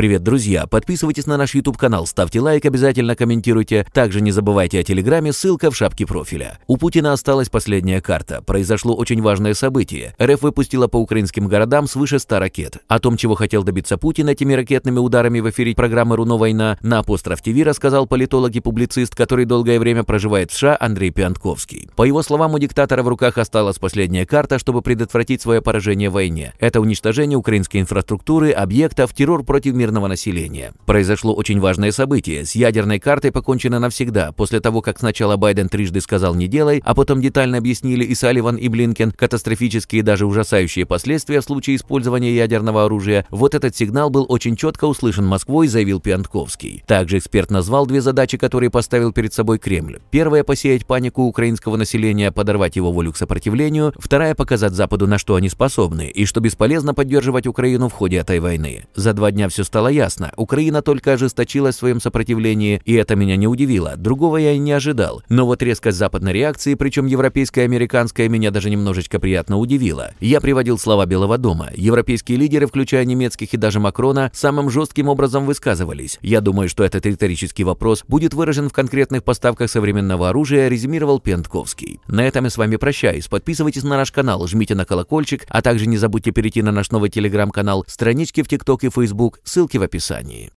Привет, друзья! Подписывайтесь на наш YouTube-канал, ставьте лайк, обязательно комментируйте. Также не забывайте о Телеграме, ссылка в шапке профиля. У Путина осталась последняя карта. Произошло очень важное событие. РФ выпустила по украинским городам свыше 100 ракет. О том, чего хотел добиться Путин этими ракетными ударами в эфире программы «Руно война» на Апостроф ТВ рассказал политолог и публицист, который долгое время проживает в США, Андрей Пиантковский. По его словам, у диктатора в руках осталась последняя карта, чтобы предотвратить свое поражение в войне. Это уничтожение украинской инфраструктуры, объектов, террор против мирных мирного населения. Произошло очень важное событие. С ядерной картой покончено навсегда. После того, как сначала Байден трижды сказал «не делай», а потом детально объяснили и Салливан, и Блинкен катастрофические, и даже ужасающие последствия в случае использования ядерного оружия, вот этот сигнал был очень четко услышан Москвой, заявил Пиантковский. Также эксперт назвал две задачи, которые поставил перед собой Кремль. Первая – посеять панику украинского населения, подорвать его волю к сопротивлению. Вторая – показать Западу, на что они способны, и что бесполезно поддерживать Украину в ходе этой войны. За два дня все стало ясно, Украина только ожесточилась в своем сопротивлении, и это меня не удивило, другого я и не ожидал. Но вот резкость западной реакции, причем европейская и американская, меня даже немножечко приятно удивила. Я приводил слова Белого дома. Европейские лидеры, включая немецких и даже Макрона, самым жестким образом высказывались. Я думаю, что этот риторический вопрос будет выражен в конкретных поставках современного оружия, резюмировал Пентковский. На этом я с вами прощаюсь. Подписывайтесь на наш канал, жмите на колокольчик, а также не забудьте перейти на наш новый телеграм-канал, странички в ТикТок и Фейсбук. Ссылки ссылки в описании.